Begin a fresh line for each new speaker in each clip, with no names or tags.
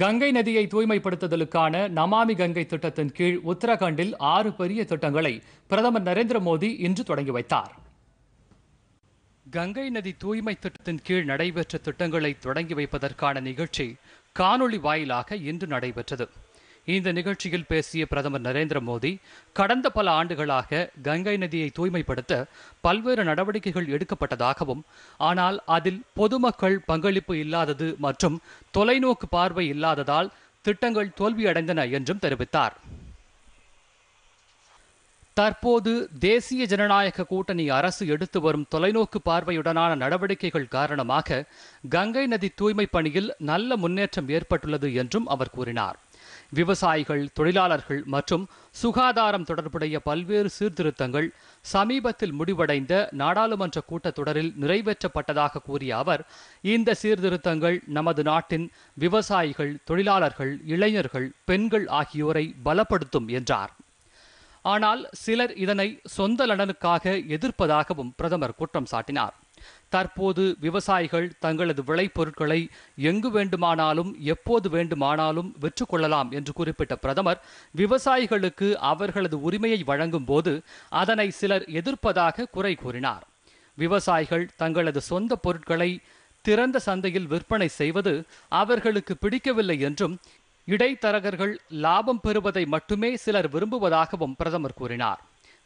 கங்கை நதியை தூய்மைப்படுத்துதலுக்கான நமாமி கங்கை திட்டத்தின் கீழ் உத்தரகாண்டில் ஆறு பெரிய திட்டங்களை பிரதமர் நரேந்திர மோடி இன்று தொடங்கி வைத்தார் கங்கை நதி தூய்மை திட்டத்தின் கீழ் நடைபெற்ற திட்டங்களை தொடங்கி வைப்பதற்கான நிகழ்ச்சி காணொளி வாயிலாக இன்று நடைபெற்றது இந்த நிகழ்ச்சியில் பேசிய பிரதமர் நரேந்திர மோடி கடந்த பல ஆண்டுகளாக கங்கை நதியை தூய்மைப்படுத்த பல்வேறு நடவடிக்கைகள் எடுக்கப்பட்டதாகவும் ஆனால் அதில் பொதுமக்கள் பங்களிப்பு இல்லாதது மற்றும் தொலைநோக்கு பார்வை இல்லாததால் திட்டங்கள் தோல்வியடைந்தன என்றும் தெரிவித்தார் தற்போது தேசிய ஜனநாயக கூட்டணி அரசு எடுத்து வரும் தொலைநோக்கு பார்வையுடனான நடவடிக்கைகள் காரணமாக கங்கை நதி தூய்மை பணியில் நல்ல முன்னேற்றம் ஏற்பட்டுள்ளது என்றும் அவர் கூறினார் விவசாயிகள் தொழிலாளர்கள் மற்றும் சுகாதாரம் தொடர்புடைய பல்வேறு சீர்திருத்தங்கள் சமீபத்தில் முடிவடைந்த நாடாளுமன்ற கூட்டத்தொடரில் நிறைவேற்றப்பட்டதாக கூறிய அவர் இந்த சீர்திருத்தங்கள் நமது நாட்டின் விவசாயிகள் தொழிலாளர்கள் இளைஞர்கள் பெண்கள் ஆகியோரை பலப்படுத்தும் என்றார் ஆனால் சிலர் இதனை சொந்த நலனுக்காக எதிர்ப்பதாகவும் பிரதமர் குற்றம் சாட்டினார் தற்போது விவசாயிகள் தங்களது விளைபொருட்களை எங்கு வேண்டுமானாலும் எப்போது வேண்டுமானாலும் விற்றுக்கொள்ளலாம் என்று குறிப்பிட்ட பிரதமர் விவசாயிகளுக்கு அவர்களது உரிமையை வழங்கும் போது அதனை சிலர் எதிர்ப்பதாக குறை கூறினார் விவசாயிகள் தங்களது சொந்த பொருட்களை திறந்த சந்தையில் விற்பனை செய்வது அவர்களுக்கு பிடிக்கவில்லை என்றும் இடைத்தரகர்கள் லாபம் பெறுவதை மட்டுமே சிலர் விரும்புவதாகவும் பிரதமர் கூறினார்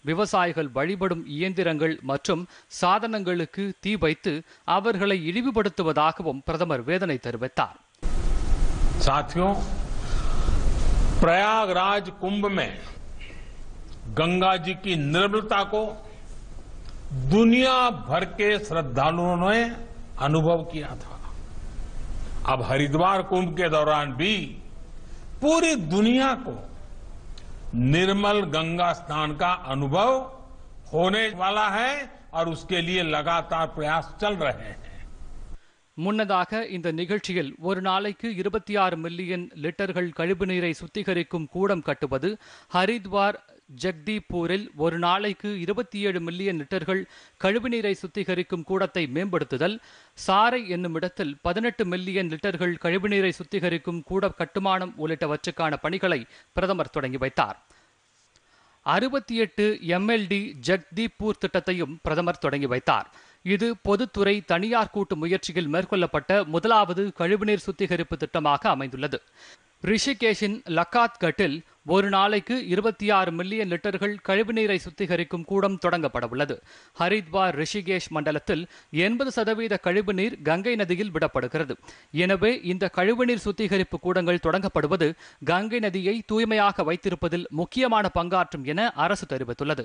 விவசாயிகள் வழிபடும் இயந்திரங்கள் மற்றும் சாதனங்களுக்கு தீ வைத்து அவர்களை இழிவுபடுத்துவதாகவும் பிரதமர் வேதனை தெரிவித்தார் साथियों प्रयागराज कुंभ में गंगा जी की निर्मलता को दुनिया भर के श्रद्धालुओं ने अनुभव किया था अब हरिद्वार कुंभ के दौरान भी पूरी दुनिया को निर्मल गंगा स्नान का अनुभव होने वाला है और उसके लिए लगातार प्रयास चल रहे हैं முன்னதாக இந்த நிகழ்ச்சியில் ஒரு நாளைக்கு இருபத்தி ஆறு மில்லியன் லிட்டர்கள் கழிவு நீரை சுத்திகரிக்கும் கூடம் கட்டுவது ஹரித்வார் ஜக்தீப்பூரில் ஒரு நாளைக்கு இருபத்தி ஏழு மில்லியன் லிட்டர்கள் கழிவுநீரை சுத்திகரிக்கும் கூடத்தை மேம்படுத்துதல் சாரை என்னும் இடத்தில் பதினெட்டு மில்லியன் லிட்டர்கள் கழிவுநீரை சுத்திகரிக்கும் கூட கட்டுமானம் உள்ளிட்டவற்றுக்கான பணிகளை பிரதமர் தொடங்கி வைத்தார் அறுபத்தி எட்டு எம்எல்டி ஜக்தீப்பூர் திட்டத்தையும் பிரதமர் தொடங்கி வைத்தார் இது பொதுத்துறை தனியார் கூட்டு முயற்சியில் மேற்கொள்ளப்பட்ட முதலாவது கழிவுநீர் சுத்திகரிப்பு திட்டமாக அமைந்துள்ளது ரிஷிகேஷின் லக்காத் கட்டில் ஒரு நாளைக்கு இருபத்தி ஆறு மில்லியன் லிட்டர்கள் கழிவுநீரை சுத்திகரிக்கும் கூடம் தொடங்கப்படவுள்ளது ஹரித்வார் ரிஷிகேஷ் மண்டலத்தில் எண்பது சதவீத கழிவுநீர் கங்கை நதியில் விடப்படுகிறது எனவே இந்த கழிவுநீர் சுத்திகரிப்பு கூடங்கள் தொடங்கப்படுவது கங்கை நதியை தூய்மையாக வைத்திருப்பதில் முக்கியமான பங்காற்றும் என அரசு தெரிவித்துள்ளது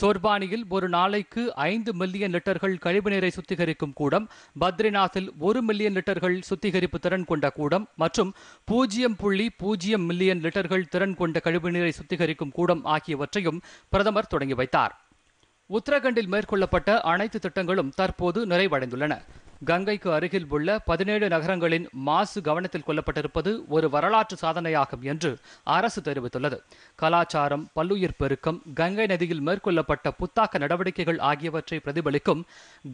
சோர்பானியில் ஒரு நாளைக்கு ஐந்து மில்லியன் லிட்டர்கள் கழிவுநீரை சுத்திகரிக்கும் கூடம் பத்ரிநாத்தில் ஒரு மில்லியன் லிட்டர்கள் சுத்திகரிப்பு திறன் கொண்ட கூடம் மற்றும் பூஜ்ஜியம் புள்ளி பூஜ்ஜியம் மில்லியன் லிட்டர்கள் திறன் கொண்ட கொண்ட கழிவுநீரை சுத்திகரிக்கும் கூடம் ஆகியவற்றையும் பிரதமர் தொடங்கி வைத்தார் உத்தரகண்டில் மேற்கொள்ளப்பட்ட அனைத்து திட்டங்களும் தற்போது நிறைவடைந்துள்ளன கங்கைக்கு அருகில் உள்ள பதினேழு நகரங்களின் மாசு கவனத்தில் கொள்ளப்பட்டிருப்பது ஒரு வரலாற்று சாதனையாகும் என்று அரசு தெரிவித்துள்ளது கலாச்சாரம் பல்லுயிர் பெருக்கம் கங்கை நதியில் மேற்கொள்ளப்பட்ட புத்தாக்க நடவடிக்கைகள் ஆகியவற்றை பிரதிபலிக்கும்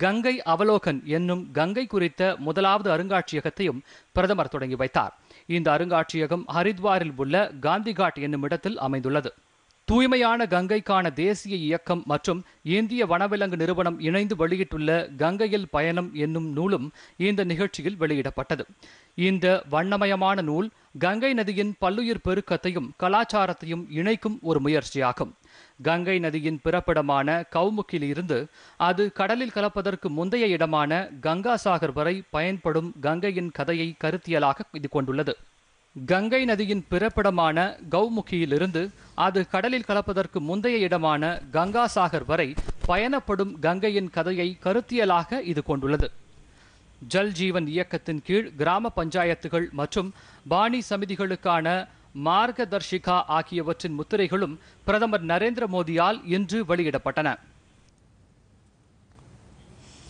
கங்கை அவலோகன் என்னும் கங்கை குறித்த முதலாவது அருங்காட்சியகத்தையும் பிரதமர் தொடங்கி வைத்தார் இந்த அருங்காட்சியகம் ஹரித்வாரில் உள்ள காந்திகாட் என்னும் இடத்தில் அமைந்துள்ளது தூய்மையான கங்கைக்கான தேசிய இயக்கம் மற்றும் இந்திய வனவிலங்கு நிறுவனம் இணைந்து வெளியிட்டுள்ள கங்கையில் பயணம் என்னும் நூலும் இந்த நிகழ்ச்சியில் வெளியிடப்பட்டது இந்த வண்ணமயமான நூல் கங்கை நதியின் பல்லுயிர் பெருக்கத்தையும் கலாச்சாரத்தையும் இணைக்கும் ஒரு முயற்சியாகும் கங்கை நதியின் பிறப்பிடமான கவுமுக்கிலிருந்து அது கடலில் கலப்பதற்கு முந்தைய இடமான கங்காசாகர் வரை பயன்படும் கங்கையின் கதையை கருத்தியலாக இது கொண்டுள்ளது கங்கை நதியின் பிறப்பிடமான கௌமுகியிலிருந்து அது கடலில் கலப்பதற்கு முந்தைய இடமான கங்காசாகர் வரை பயணப்படும் கங்கையின் கதையை கருத்தியலாக இது கொண்டுள்ளது ஜல் ஜீவன் இயக்கத்தின் கீழ் கிராம பஞ்சாயத்துகள் மற்றும் பாணி சமிதிகளுக்கான மார்கதர்ஷிகா ஆகியவற்றின் முத்திரைகளும் பிரதமர் நரேந்திர மோடியால் இன்று வெளியிடப்பட்டன